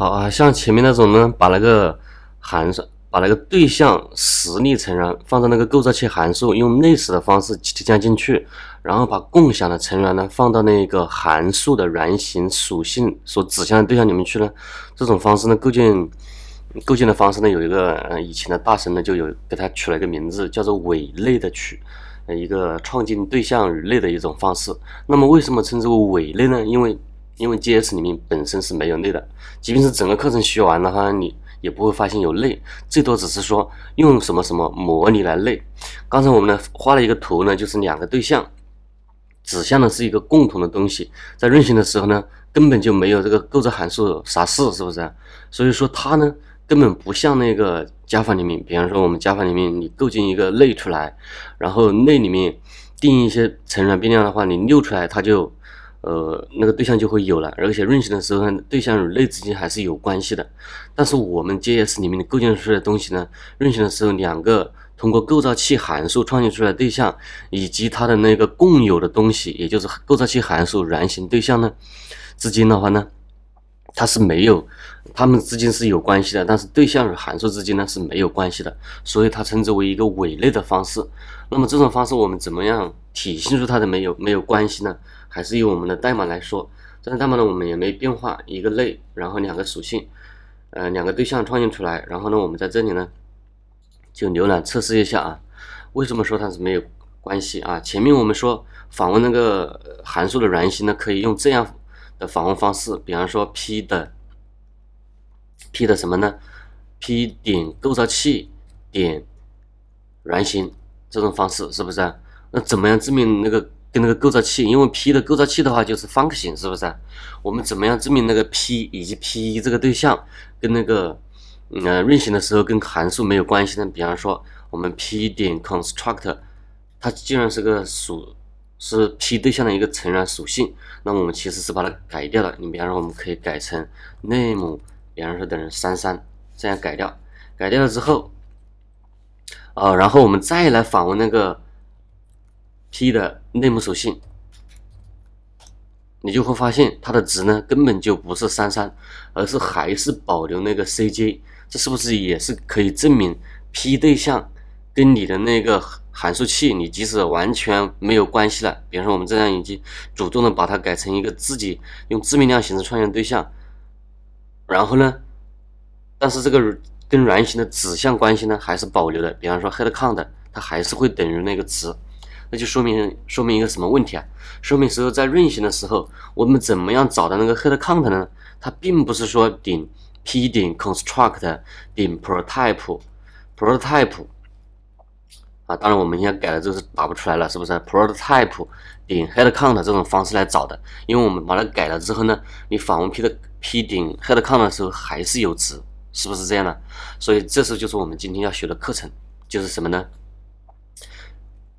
好啊，像前面那种呢，把那个函数，把那个对象实例成员放在那个构造器函数用类似的方式添加进去，然后把共享的成员呢放到那个函数的原型属性所指向的对象里面去呢，这种方式呢构建构建的方式呢有一个呃以前的大神呢就有给他取了一个名字叫做伪类的取，呃一个创建对象与类的一种方式。那么为什么称之为伪类呢？因为因为 JS 里面本身是没有类的，即便是整个课程学完了哈，你也不会发现有类，最多只是说用什么什么模拟来类。刚才我们呢画了一个图呢，就是两个对象指向的是一个共同的东西，在运行的时候呢，根本就没有这个构造函数啥事，是不是？所以说它呢，根本不像那个加法里面，比方说我们加法里面你构建一个类出来，然后类里面定一些成员变量的话，你溜出来它就。呃，那个对象就会有了，而且运行的时候呢，对象与类之间还是有关系的。但是我们 JS 里面的构建出来的东西呢，运行的时候两个通过构造器函数创建出来对象以及它的那个共有的东西，也就是构造器函数原型对象呢，之间的话呢，它是没有，它们之间是有关系的，但是对象与函数之间呢是没有关系的，所以它称之为一个伪类的方式。那么这种方式我们怎么样体现出它的没有没有关系呢？还是以我们的代码来说，这段代码呢，我们也没变化，一个类，然后两个属性，呃，两个对象创建出来，然后呢，我们在这里呢就浏览测试一下啊。为什么说它是没有关系啊？前面我们说访问那个函数的原型呢，可以用这样的访问方式，比方说 p 的 p 的什么呢？p 点构造器点原型这种方式是不是？那怎么样证明那个？跟那个构造器，因为 P 的构造器的话就是方 n 是不是？我们怎么样证明那个 P 以及 P 一这个对象跟那个，呃，运行的时候跟函数没有关系呢？比方说，我们 P 点 construct，它既然是个属，是 P 对象的一个成员属性，那我们其实是把它改掉了。你比方说，我们可以改成 name，比方说等于三三，这样改掉，改掉了之后，啊，然后我们再来访问那个。p 的内部属性，你就会发现它的值呢根本就不是三三，而是还是保留那个 c j，这是不是也是可以证明 p 对象跟你的那个函数器你即使完全没有关系了？比如说我们这样已经主动的把它改成一个自己用自变量形式创建对象，然后呢，但是这个跟原型的指向关系呢还是保留的，比方说 h e count 它还是会等于那个值。那就说明说明一个什么问题啊？说明时候在运行的时候，我们怎么样找到那个 head count 呢？它并不是说顶 p 顶 construct 顶 prototype prototype 啊，当然我们现在改了就是打不出来了，是不是？prototype 顶 head count 这种方式来找的，因为我们把它改了之后呢，你访问 p 的 p 顶 head count 的时候还是有值，是不是这样呢？所以这是就是我们今天要学的课程，就是什么呢？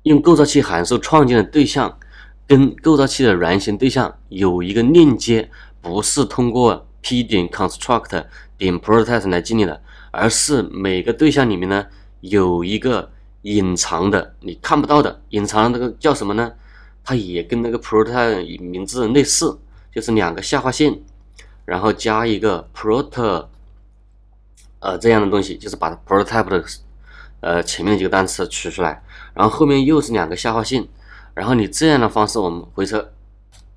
用构造器函数创建的对象，跟构造器的原型对象有一个链接，不是通过 p 点 construct 点 prototype 来建立的，而是每个对象里面呢有一个隐藏的、你看不到的隐藏的，这个叫什么呢？它也跟那个 prototype 名字类似，就是两个下划线，然后加一个 proto，呃，这样的东西，就是把 prototype 的。呃，前面几个单词取出来，然后后面又是两个下划线，然后你这样的方式，我们回车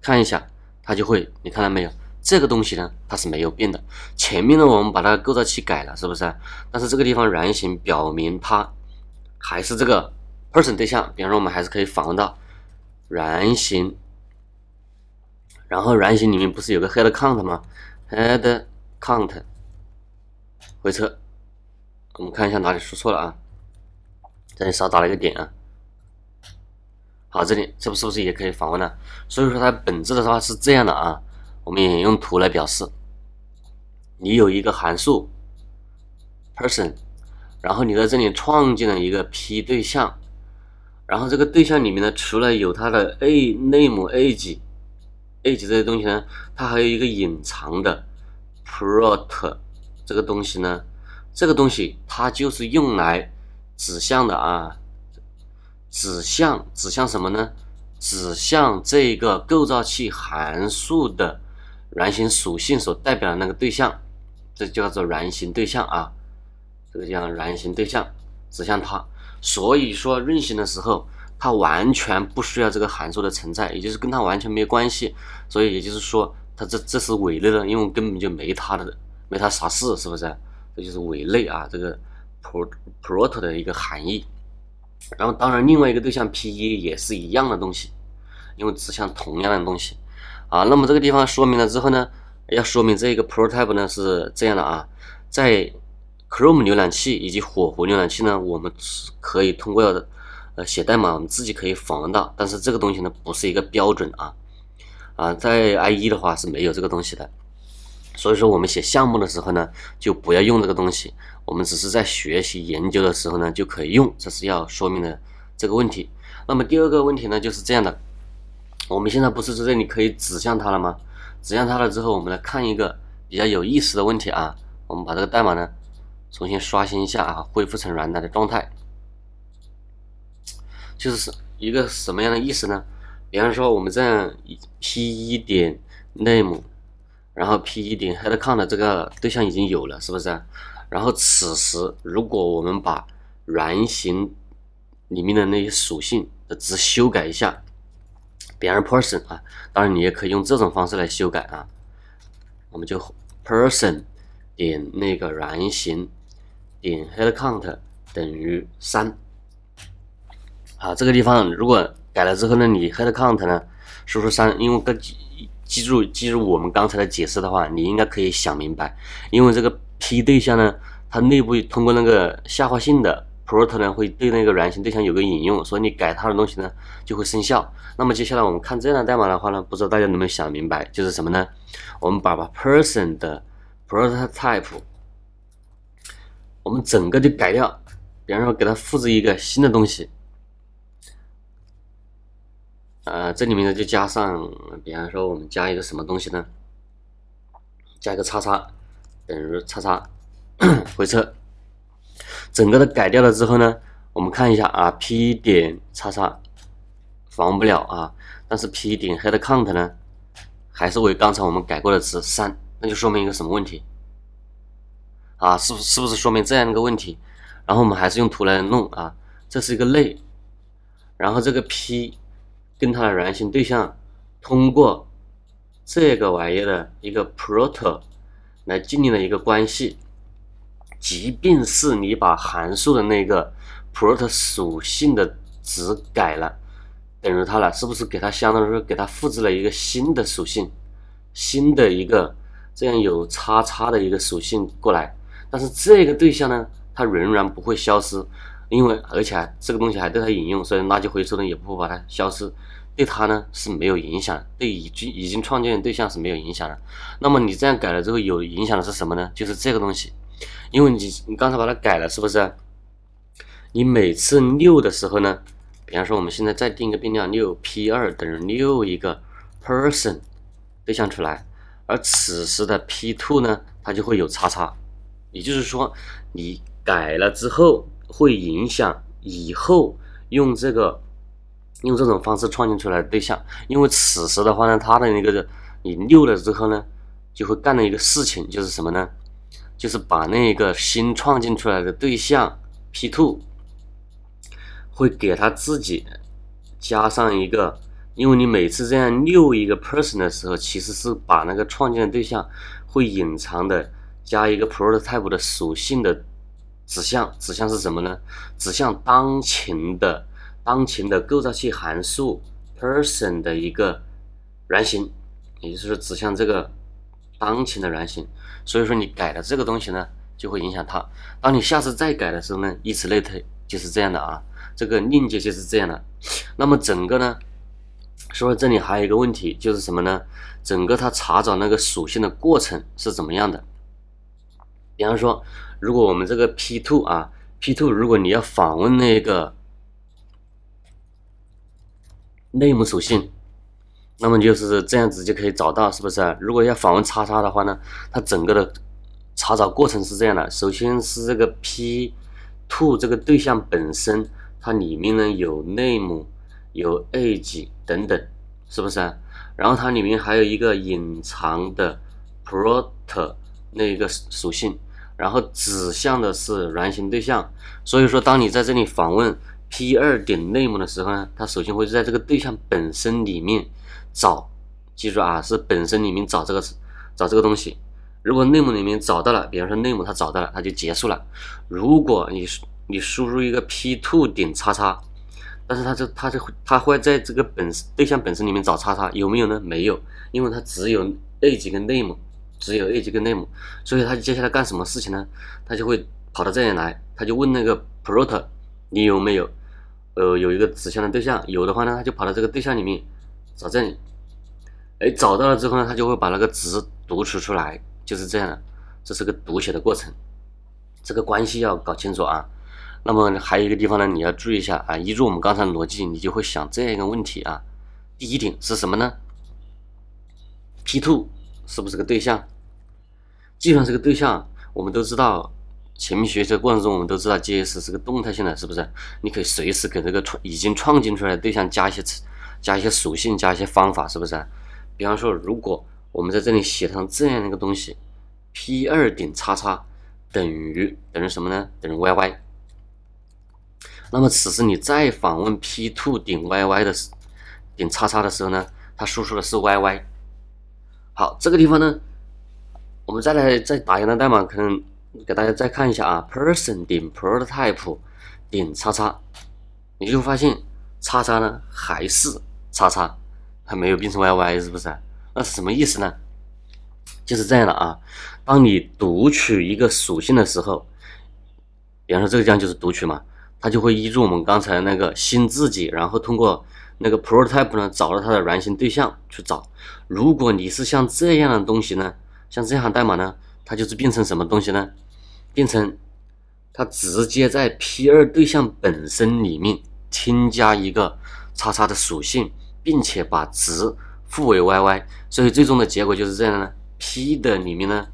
看一下，它就会，你看到没有？这个东西呢，它是没有变的。前面呢，我们把它构造器改了，是不是？但是这个地方原型表明它还是这个 Person 对象，比如说我们还是可以访问到圆形。然后圆形里面不是有个 head count 吗？head count 回车，我们看一下哪里输错了啊？这里少打了一个点啊。好，这里这不是不是也可以访问呢？所以说它本质的话是这样的啊。我们也用图来表示。你有一个函数 person，然后你在这里创建了一个 p 对象，然后这个对象里面呢，除了有它的 a name age age 这些东西呢，它还有一个隐藏的 prot 这个东西呢，这个东西它就是用来指向的啊，指向指向什么呢？指向这个构造器函数的原型属性所代表的那个对象，这叫做原型对象啊。这个叫原型对象，指向它。所以说运行的时候，它完全不需要这个函数的存在，也就是跟它完全没有关系。所以也就是说，它这这是伪类的，因为根本就没它的没它啥事，是不是？这就是伪类啊，这个。pro p r o t o 的一个含义，然后当然另外一个对象 P 一也是一样的东西，因为指向同样的东西啊。那么这个地方说明了之后呢，要说明这个 prototype 呢是这样的啊，在 Chrome 浏览器以及火狐浏览器呢，我们可以通过呃写代码，我们自己可以访问到，但是这个东西呢不是一个标准啊啊，在 IE 的话是没有这个东西的，所以说我们写项目的时候呢，就不要用这个东西。我们只是在学习研究的时候呢，就可以用，这是要说明的这个问题。那么第二个问题呢，就是这样的：我们现在不是在这里可以指向它了吗？指向它了之后，我们来看一个比较有意思的问题啊。我们把这个代码呢重新刷新一下啊，恢复成原来的状态。就是一个什么样的意思呢？比方说，我们这样 p 一点 name，然后 p 一点 head count 的这个对象已经有了，是不是？然后此时，如果我们把原型里面的那些属性的值修改一下，别人 person 啊，当然你也可以用这种方式来修改啊。我们就 person 点那个原型点 head count 等于三啊。这个地方如果改了之后呢，你 head count 呢输出三？因为跟记住记住我们刚才的解释的话，你应该可以想明白，因为这个。P 对象呢，它内部通过那个下划线的 p r o t o n 会对那个软型对象有个引用，所以你改它的东西呢就会生效。那么接下来我们看这段代码的话呢，不知道大家能不能想明白，就是什么呢？我们把把 person 的 prototype 我们整个就改掉，比方说给它复制一个新的东西，呃，这里面呢就加上，比方说我们加一个什么东西呢？加一个叉叉。等于叉叉，回车，整个的改掉了之后呢，我们看一下啊，P 点叉叉访问不了啊，但是 P 点 head count 呢，还是为刚才我们改过的值三，那就说明一个什么问题？啊，是不是不是说明这样一个问题？然后我们还是用图来弄啊，这是一个类，然后这个 P 跟它的原型对象通过这个玩意的一个 proto。来建立了一个关系，即便是你把函数的那个 proto 属性的值改了，等于它了，是不是给它，相当于说给它复制了一个新的属性，新的一个这样有叉叉的一个属性过来，但是这个对象呢，它仍然不会消失，因为而且这个东西还对它引用，所以垃圾回收呢也不会把它消失。对它呢是没有影响，对已经已经创建的对象是没有影响的。那么你这样改了之后有影响的是什么呢？就是这个东西，因为你你刚才把它改了，是不是？你每次六的时候呢，比方说我们现在再定一个变量六 p 二等于六一个 person 对象出来，而此时的 p two 呢，它就会有叉叉。也就是说，你改了之后会影响以后用这个。用这种方式创建出来的对象，因为此时的话呢，它的那个你六了之后呢，就会干了一个事情，就是什么呢？就是把那个新创建出来的对象 p two 会给他自己加上一个，因为你每次这样六一个 person 的时候，其实是把那个创建的对象会隐藏的加一个 prototype 的属性的指向，指向是什么呢？指向当前的。当前的构造器函数 person 的一个原型，也就是指向这个当前的原型，所以说你改了这个东西呢，就会影响它。当你下次再改的时候呢，以此类推，就是这样的啊。这个链接就是这样的。那么整个呢，说这里还有一个问题就是什么呢？整个它查找那个属性的过程是怎么样的？比方说，如果我们这个 p two 啊 p two 如果你要访问那个。内蒙属性，那么就是这样子就可以找到，是不是如果要访问叉叉的话呢，它整个的查找过程是这样的：首先是这个 p to 这个对象本身，它里面呢有内蒙、有 age 等等，是不是啊？然后它里面还有一个隐藏的 proto 那一个属性，然后指向的是原型对象。所以说，当你在这里访问。p 二点内 e 的时候呢，它首先会在这个对象本身里面找，记住啊，是本身里面找这个找这个东西。如果内 e 里面找到了，比如说内 e 它找到了，它就结束了。如果你你输入一个 p two 点叉叉，但是它就它就它会在这个本对象本身里面找叉叉有没有呢？没有，因为它只有 a 级跟内 e 只有 a 级跟内 e 所以它接下来干什么事情呢？它就会跑到这里来，它就问那个 proto。你有没有，呃，有一个指向的对象？有的话呢，他就跑到这个对象里面找这里。哎，找到了之后呢，他就会把那个值读取出来，就是这样的。这是个读写的过程，这个关系要搞清楚啊。那么还有一个地方呢，你要注意一下啊。依据我们刚才的逻辑，你就会想这样一个问题啊：第一点是什么呢？P two 是不是个对象？既然是个对象，我们都知道。前面学习的过程中，我们都知道 JS 是个动态性的，是不是？你可以随时给这个创已经创建出来的对象加一些词，加一些属性，加一些方法，是不是？比方说，如果我们在这里写上这样一个东西，p 二点叉叉等于等于什么呢？等于 yy。那么此时你再访问 p two 点 yy 的点叉叉的时候呢，它输出的是 yy。好，这个地方呢，我们再来再打一段代码，可能。给大家再看一下啊，person 点 prototype 点叉叉，你就发现叉叉呢还是叉叉，它没有变成 yy 是不是？那是什么意思呢？就是这样的啊。当你读取一个属性的时候，比方说这个将就是读取嘛，它就会依据我们刚才那个新自己，然后通过那个 prototype 呢找到它的原型对象去找。如果你是像这样的东西呢，像这行代码呢，它就是变成什么东西呢？变成，它直接在 p 二对象本身里面添加一个叉叉的属性，并且把值赋为 y y，所以最终的结果就是这样呢。p 的里面呢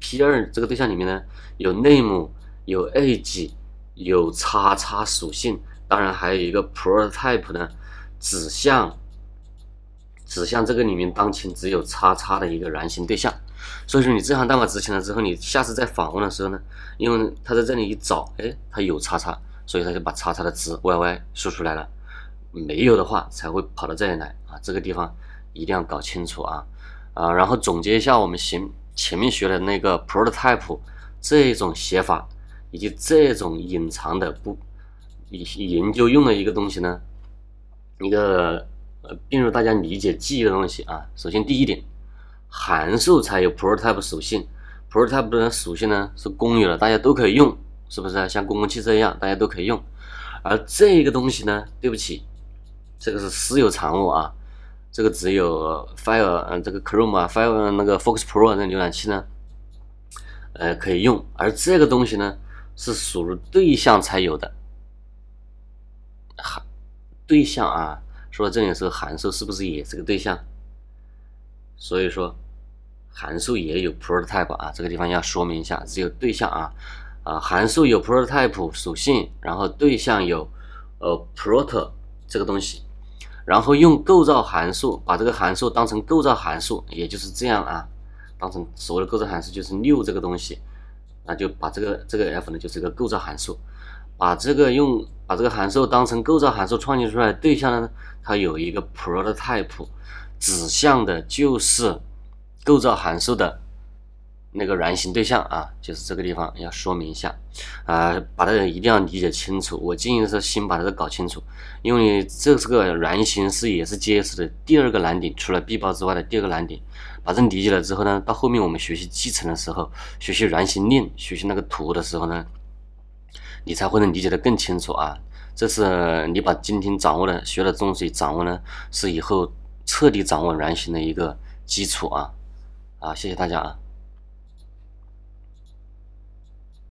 ，p 二这个对象里面呢，有 name，有 age，有叉叉属性，当然还有一个 prototype 呢，指向指向这个里面当前只有叉叉的一个原型对象。所以说你这行代码执行了之后，你下次再访问的时候呢，因为它在这里一找，哎，它有叉叉，所以它就把叉叉的值 yy 输出来了。没有的话才会跑到这里来啊。这个地方一定要搞清楚啊啊。然后总结一下我们前前面学的那个 prototype 这种写法，以及这种隐藏的不以研究用的一个东西呢，一个呃，并入大家理解记忆的东西啊。首先第一点。函数才有 prototype 属性，prototype 的属性呢是公有的，大家都可以用，是不是？像公共汽车一样，大家都可以用。而这个东西呢，对不起，这个是私有产物啊，这个只有 Fire，嗯，这个 Chrome 啊，Fire 那个 Fox Pro 那个浏览器呢，呃，可以用。而这个东西呢，是属于对象才有的，函对象啊。说这里是函数是不是也是个对象？所以说，函数也有 prototype 啊，这个地方要说明一下，只有对象啊，啊，函数有 prototype 属性，然后对象有呃 proto 这个东西，然后用构造函数把这个函数当成构造函数，也就是这样啊，当成所谓的构造函数就是 new 这个东西，那就把这个这个 f 呢就是个构造函数，把这个用把这个函数当成构造函数创建出来对象呢，它有一个 prototype。指向的就是构造函数的那个原型对象啊，就是这个地方要说明一下啊，把它一定要理解清楚。我建议是先把它搞清楚，因为这是个原型是也是 JS 的第二个难点，除了闭包之外的第二个难点。把这理解了之后呢，到后面我们学习继承的时候，学习原型链，学习那个图的时候呢，你才会能理解的更清楚啊。这是你把今天掌握的学的东西掌握呢，是以后。彻底掌握圆形的一个基础啊，啊，谢谢大家啊。